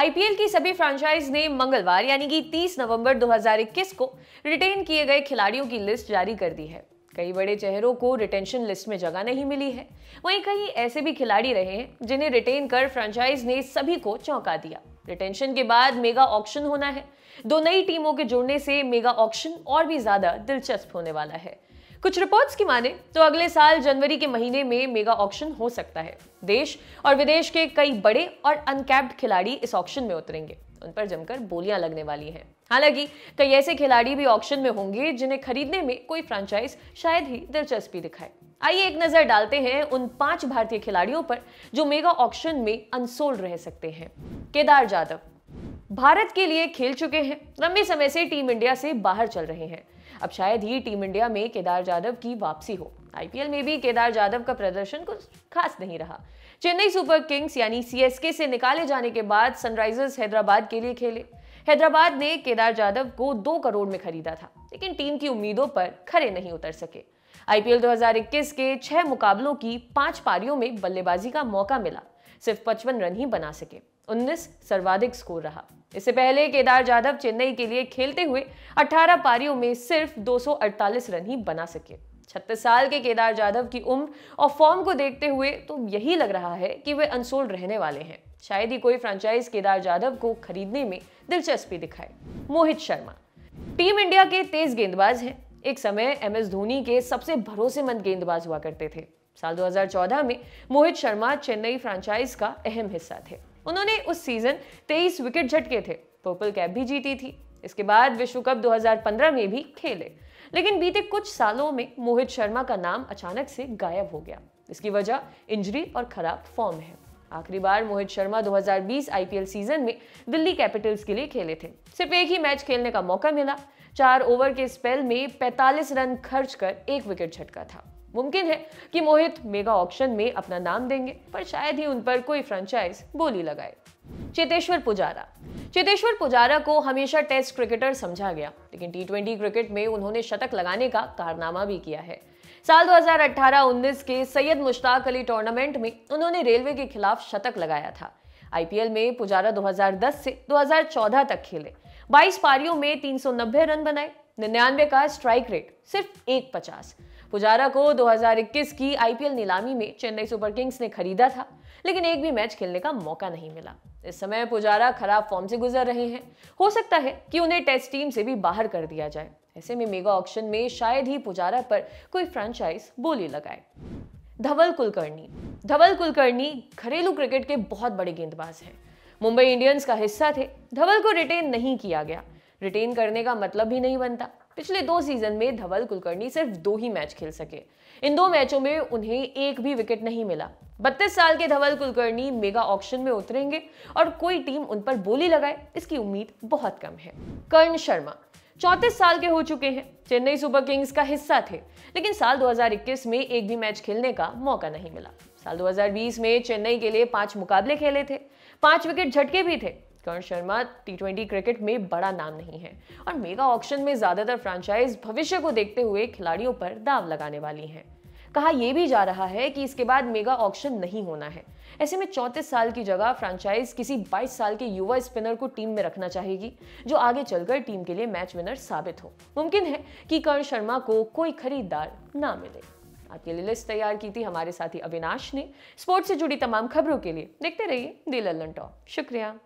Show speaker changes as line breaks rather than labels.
IPL की सभी franchise ने मंगलवार यानी कि 30 नवंबर 2021 को रिटेन किए गए खिलाड़ियों की लिस्ट जारी कर दी है कई बड़े चेहरों को रिटेंशन लिस्ट में जगह नहीं मिली है वहीं कई ऐसे भी खिलाड़ी रहे हैं जिन्हें रिटेन कर फ्रेंचाइज ने सभी को चौंका दिया रिटेंशन के बाद मेगा ऑक्शन होना है दो नई टीमों के जुड़ने से मेगा ऑक्शन और भी ज्यादा दिलचस्प होने वाला है कुछ रिपोर्ट्स की माने तो अगले साल जनवरी के महीने में मेगा ऑक्शन हो सकता है देश और विदेश के कई बड़े और अनकैप्ड खिलाड़ी इस ऑक्शन में उतरेंगे उन पर जमकर बोलियां लगने वाली हैं हालांकि कई ऐसे खिलाड़ी भी ऑक्शन में होंगे जिन्हें खरीदने में कोई फ्रेंचाइज शायद ही दिलचस्पी दिखाए आइए एक नजर डालते हैं उन पांच भारतीय खिलाड़ियों पर जो मेगा ऑक्शन में अनसोल्ड रह सकते हैं केदार यादव भारत के लिए खेल चुके हैं लंबे समय से टीम इंडिया से बाहर चल रहे हैं अब शायद ही टीम इंडिया में केदार जाधव की वापसी हो आईपीएल में भी केदार जाधव का प्रदर्शन कुछ खास नहीं रहा चेन्नई सुपर किंग्स यानी सीएसके से निकाले जाने के बाद सनराइजर्स हैदराबाद के लिए खेले हैदराबाद ने केदार जाधव को दो करोड़ में खरीदा था लेकिन टीम की उम्मीदों पर खरे नहीं उतर सके आईपीएल 2021 के छह मुकाबलों की पांच पारियों में बल्लेबाजी का मौका मिला सिर्फ पचपन रन ही बना सके उन्नीस सर्वाधिक स्कोर रहा इससे पहले केदार जाधव चेन्नई के लिए खेलते हुए 18 पारियों में सिर्फ 248 रन ही बना सके छत्तीस साल के केदार जाधव की उम्र और फॉर्म को देखते हुए तो यही लग रहा है कि वे अनसोल्ड रहने वाले हैं शायद ही कोई फ्रेंचाइज केदार जाधव को खरीदने में दिलचस्पी दिखाए मोहित शर्मा टीम इंडिया के तेज गेंदबाज हैं एक समय एम एस धोनी के सबसे भरोसेमंद गेंदबाज हुआ करते थे साल 2014 में मोहित शर्मा चेन्नई फ्रांचाइज का अहम हिस्सा थे उन्होंने उस सीजन 23 विकेट झटके थे पर्पल कैप भी जीती थी इसके बाद विश्व कप 2015 में भी खेले लेकिन बीते कुछ सालों में मोहित शर्मा का नाम अचानक से गायब हो गया इसकी वजह इंजरी और खराब फॉर्म है आखिरी बार मोहित शर्मा 2020 आईपीएल सीजन में दिल्ली कैपिटल्स के लिए खेले थे सिर्फ एक ही मैच खेलने का मौका मिला चार ओवर के स्पेल में 45 रन खर्च कर एक विकेट झटका था मुमकिन है कि मोहित मेगा ऑक्शन में अपना नाम देंगे पर शायद ही उन पर कोई फ्रेंचाइज बोली लगाए चेतेश्वर पुजारा चेतेश्वर पुजारा को हमेशा टेस्ट क्रिकेटर समझा गया लेकिन टी क्रिकेट में उन्होंने शतक लगाने का कारनामा भी किया है साल 2018-19 के सैयद मुश्ताक अली टूर्नामेंट में उन्होंने रेलवे के खिलाफ शतक लगाया था आईपीएल में पुजारा 2010 से 2014 तक खेले 22 पारियों में 390 रन बनाए निन्यानवे का स्ट्राइक रेट सिर्फ एक पचास पुजारा को 2021 की आईपीएल नीलामी में चेन्नई सुपर किंग्स ने खरीदा था लेकिन एक भी मैच खेलने का मौका नहीं मिला इस समय पुजारा खराब फॉर्म से गुजर रहे हैं हो सकता है कि उन्हें टेस्ट टीम से भी बाहर कर दिया जाए ऐसे में मेगा ऑक्शन में शायद ही पुजारा पर कोई फ्रेंचाइज बोली लगाए धवल कुलकर्णी धवल कुलकर्णी घरेलू क्रिकेट के बहुत बड़े गेंदबाज हैं मुंबई इंडियंस का हिस्सा थे धवल को रिटेन नहीं किया गया रिटेन करने का मतलब भी नहीं बनता पिछले दो सीजन में धवल कुलकर्णी सिर्फ दो ही मैच खेल सके इन दो मैचों में उन्हें एक भी विकेट नहीं मिला बत्तीस साल के धवल कुलकर्णी मेगा ऑक्शन में उतरेंगे और कोई टीम उन पर बोली लगाए इसकी उम्मीद बहुत कम है कर्ण शर्मा चौंतीस साल के हो चुके हैं चेन्नई सुपर किंग्स का हिस्सा थे लेकिन साल 2021 में एक भी मैच खेलने का मौका नहीं मिला साल 2020 में चेन्नई के लिए पांच मुकाबले खेले थे पांच विकेट झटके भी थे Karn Sharma T twenty cricket में बड़ा नाम नहीं है और मेगा ऑक्शन में ज़्यादातर फ्रांचाइज भविष्य को देखते हुए खिलाड़ियों पर दाव लगाने वाली हैं कहा यह भी जा रहा है कि इसके बाद मेगा ऑक्शन नहीं होना है ऐसे में चौंतीस साल की जगह फ्रांचाइज किसी 22 साल के युवा स्पिनर को टीम में रखना चाहेगी जो आगे चलकर टीम के लिए मैच विनर साबित हो मुमकिन है कि कर्ण शर्मा को कोई खरीदार ना मिले आपके लिए लिस्ट तैयार की थी हमारे साथी अविनाश ने स्पोर्ट्स से जुड़ी तमाम खबरों के लिए देखते रहिए दिल टॉप शुक्रिया